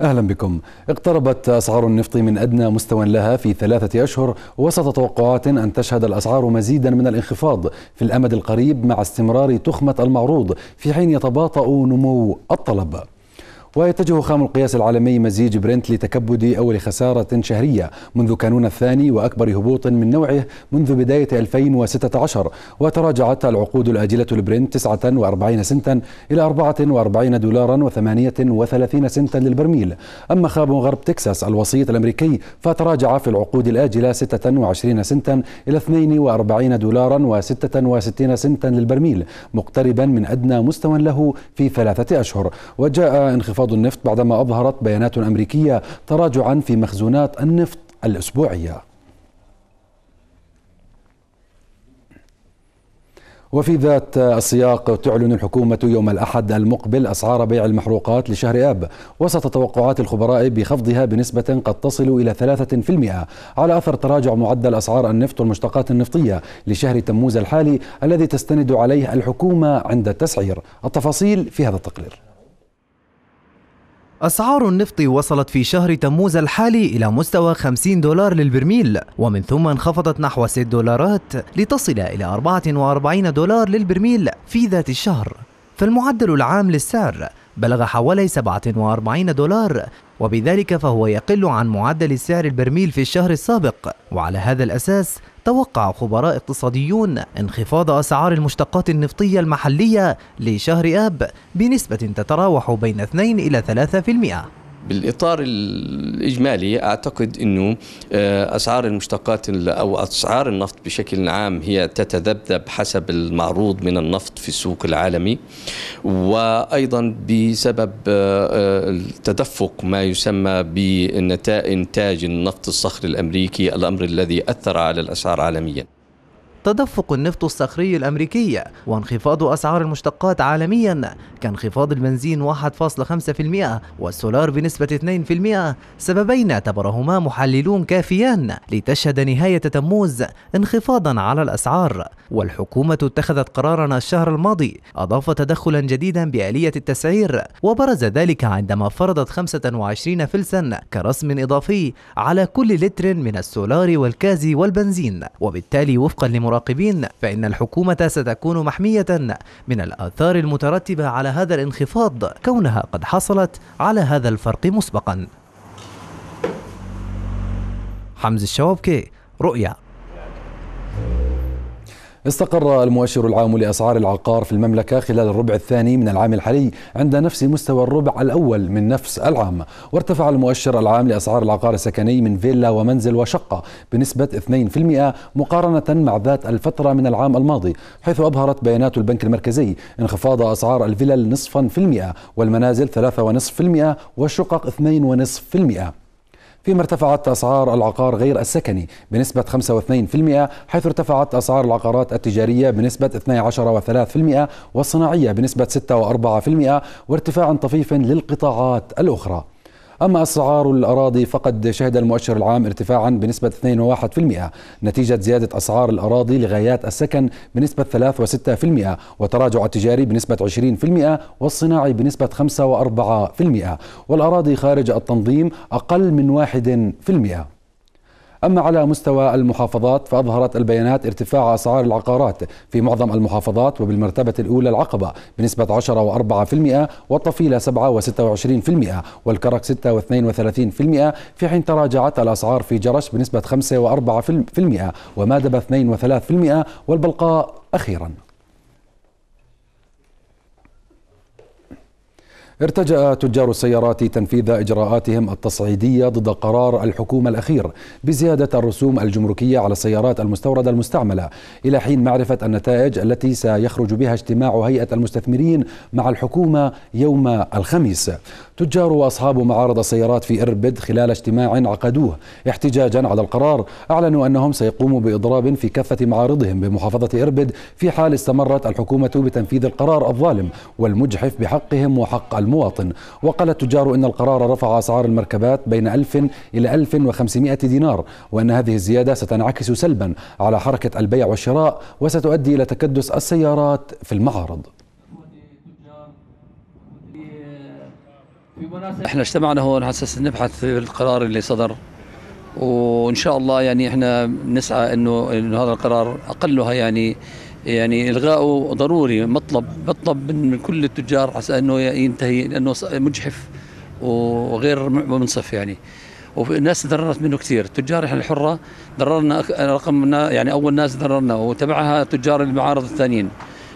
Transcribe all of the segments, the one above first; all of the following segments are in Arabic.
أهلا بكم اقتربت أسعار النفط من أدنى مستوى لها في ثلاثة أشهر وسط توقعات أن تشهد الأسعار مزيدا من الانخفاض في الأمد القريب مع استمرار تخمة المعروض في حين يتباطأ نمو الطلب ويتجه خام القياس العالمي مزيج برنت لتكبد أول خسارة شهرية منذ كانون الثاني وأكبر هبوط من نوعه منذ بداية 2016 وتراجعت العقود الآجلة البرنت 49 سنتا إلى 44 دولارا و38 سنتا للبرميل أما خام غرب تكساس الوسيط الأمريكي فتراجع في العقود الآجلة 26 سنتا إلى 42 دولارا و66 سنتا للبرميل مقتربا من أدنى مستوى له في ثلاثة أشهر وجاء انخفاض انخفاض النفط بعدما أظهرت بيانات أمريكية تراجعا في مخزونات النفط الأسبوعية وفي ذات السياق تعلن الحكومة يوم الأحد المقبل أسعار بيع المحروقات لشهر آب وسط توقعات الخبراء بخفضها بنسبة قد تصل إلى 3% على أثر تراجع معدل أسعار النفط والمشتقات النفطية لشهر تموز الحالي الذي تستند عليه الحكومة عند التسعير التفاصيل في هذا التقرير أسعار النفط وصلت في شهر تموز الحالي إلى مستوى 50 دولار للبرميل ومن ثم انخفضت نحو 6 دولارات لتصل إلى 44 دولار للبرميل في ذات الشهر فالمعدل العام للسعر بلغ حوالي 47 دولار وبذلك فهو يقل عن معدل سعر البرميل في الشهر السابق وعلى هذا الأساس توقع خبراء اقتصاديون انخفاض أسعار المشتقات النفطية المحلية لشهر آب بنسبة تتراوح بين 2 إلى 3% بالاطار الاجمالي اعتقد انه آه، اسعار المشتقات او اسعار النفط بشكل عام هي تتذبذب حسب المعروض من النفط في السوق العالمي وايضا بسبب آه، آه، تدفق ما يسمى بنتائج انتاج النفط الصخري الامريكي الامر الذي اثر على الاسعار عالميا تدفق النفط الصخري الأمريكي وانخفاض أسعار المشتقات عالميا كانخفاض البنزين 1.5% والسولار بنسبة 2% سببين اعتبرهما محللون كافيان لتشهد نهاية تموز انخفاضا على الأسعار والحكومة اتخذت قرارا الشهر الماضي أضاف تدخلا جديدا بآلية التسعير وبرز ذلك عندما فرضت 25 فلسا كرسم إضافي على كل لتر من السولار والكاز والبنزين وبالتالي وفقا لمراجعة المراقبين فإن الحكومة ستكون محمية من الآثار المترتبة على هذا الانخفاض كونها قد حصلت على هذا الفرق مسبقا حمز الشوابكي رؤيا استقر المؤشر العام لأسعار العقار في المملكة خلال الربع الثاني من العام الحالي عند نفس مستوى الربع الأول من نفس العام وارتفع المؤشر العام لأسعار العقار السكني من فيلا ومنزل وشقة بنسبة 2% مقارنة مع ذات الفترة من العام الماضي حيث أظهرت بيانات البنك المركزي انخفاض أسعار الفلل نصفا في المئة والمنازل 3.5% والشقق 2.5% فيما ارتفعت أسعار العقار غير السكني بنسبة 5.2% حيث ارتفعت أسعار العقارات التجارية بنسبة 12.3% والصناعية بنسبة 6.4% وارتفاع طفيف للقطاعات الأخرى أما أسعار الأراضي فقد شهد المؤشر العام ارتفاعا بنسبة 2.1% نتيجة زيادة أسعار الأراضي لغايات السكن بنسبة 3.6% وتراجع التجاري بنسبة 20% والصناعي بنسبة 5.4% والأراضي خارج التنظيم أقل من 1% أما على مستوى المحافظات فأظهرت البيانات ارتفاع أسعار العقارات في معظم المحافظات وبالمرتبة الأولى العقبة بنسبة 10.4% والطفيلة 7.26% والكرك 6.32% في حين تراجعت الأسعار في جرش بنسبة 5.4% ومادبة 2.3% والبلقاء أخيراً ارتجأ تجار السيارات تنفيذ إجراءاتهم التصعيدية ضد قرار الحكومة الأخير بزيادة الرسوم الجمركية على السيارات المستوردة المستعملة إلى حين معرفة النتائج التي سيخرج بها اجتماع هيئة المستثمرين مع الحكومة يوم الخميس تجار وأصحاب معارض السيارات في إربد خلال اجتماع عقدوه احتجاجا على القرار أعلنوا أنهم سيقوموا بإضراب في كافة معارضهم بمحافظة إربد في حال استمرت الحكومة بتنفيذ القرار الظالم والمجحف بحقهم وحق المواطن وقال التجار إن القرار رفع أسعار المركبات بين 1000 إلى 1500 دينار وأن هذه الزيادة ستنعكس سلبا على حركة البيع والشراء وستؤدي إلى تكدس السيارات في المعارض احنا اجتمعنا هون اساس نبحث في القرار اللي صدر وان شاء الله يعني احنا بنسعى انه انه هذا القرار اقلها يعني يعني الغائه ضروري مطلب مطلب من كل التجار عسى انه ينتهي لانه مجحف وغير منصف يعني والناس تضررت منه كثير التجار احنا الحره ضررنا رقمنا يعني اول ناس ضررنا وتبعها تجار المعارض الثانيين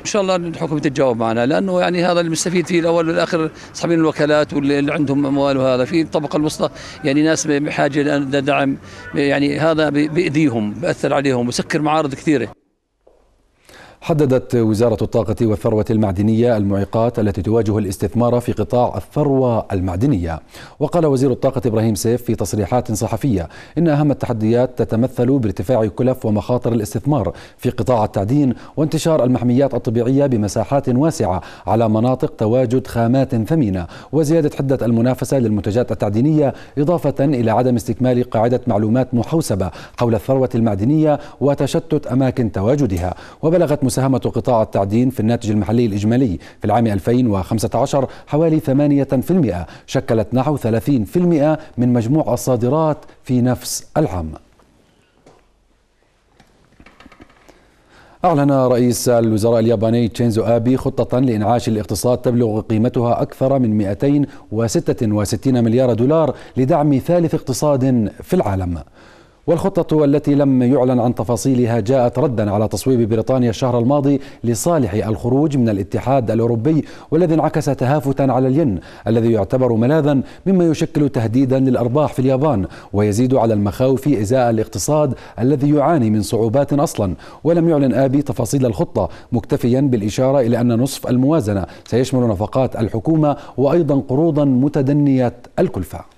ان شاء الله الحكومه تتجاوب معنا لانه يعني هذا المستفيد فيه الاول والاخر اصحابين الوكالات واللي عندهم اموال وهذا في الطبقه الوسطى يعني ناس بحاجه لدعم يعني هذا بيأذيهم بأثر عليهم وسكر معارض كثيره حددت وزارة الطاقة والثروة المعدنية المعيقات التي تواجه الاستثمار في قطاع الثروة المعدنية وقال وزير الطاقة إبراهيم سيف في تصريحات صحفية إن أهم التحديات تتمثل بارتفاع كلف ومخاطر الاستثمار في قطاع التعدين وانتشار المحميات الطبيعية بمساحات واسعة على مناطق تواجد خامات ثمينة وزيادة حدة المنافسة للمنتجات التعدينية إضافة إلى عدم استكمال قاعدة معلومات محوسبة حول الثروة المعدنية وتشتت أماكن تواجدها وبلغت ساهمت قطاع التعدين في الناتج المحلي الإجمالي في العام 2015 حوالي 8% شكلت نحو 30% من مجموع الصادرات في نفس العام أعلن رئيس الوزراء الياباني تشينزو آبي خطة لإنعاش الاقتصاد تبلغ قيمتها أكثر من 266 مليار دولار لدعم ثالث اقتصاد في العالم والخطة التي لم يعلن عن تفاصيلها جاءت ردا على تصويب بريطانيا الشهر الماضي لصالح الخروج من الاتحاد الأوروبي والذي انعكس تهافتا على الين الذي يعتبر ملاذا مما يشكل تهديدا للأرباح في اليابان ويزيد على المخاوف إزاء الاقتصاد الذي يعاني من صعوبات أصلا ولم يعلن آبي تفاصيل الخطة مكتفيا بالإشارة إلى أن نصف الموازنة سيشمل نفقات الحكومة وأيضا قروضا متدنية الكلفة